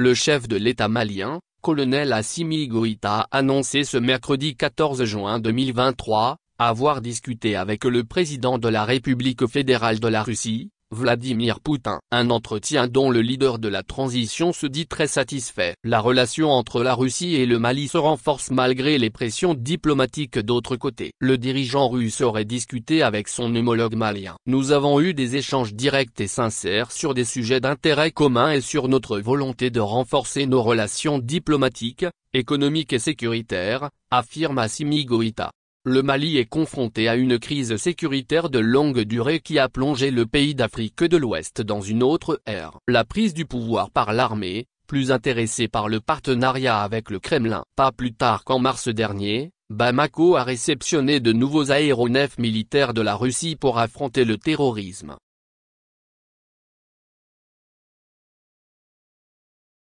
le chef de l'État malien, colonel Assimi Goïta a annoncé ce mercredi 14 juin 2023, avoir discuté avec le président de la République fédérale de la Russie, Vladimir Poutine. Un entretien dont le leader de la transition se dit très satisfait. La relation entre la Russie et le Mali se renforce malgré les pressions diplomatiques d'autre côté. Le dirigeant russe aurait discuté avec son homologue malien. Nous avons eu des échanges directs et sincères sur des sujets d'intérêt commun et sur notre volonté de renforcer nos relations diplomatiques, économiques et sécuritaires, affirme Assimi Goïta le Mali est confronté à une crise sécuritaire de longue durée qui a plongé le pays d'Afrique de l'Ouest dans une autre ère. La prise du pouvoir par l'armée, plus intéressée par le partenariat avec le Kremlin. Pas plus tard qu'en mars dernier, Bamako a réceptionné de nouveaux aéronefs militaires de la Russie pour affronter le terrorisme.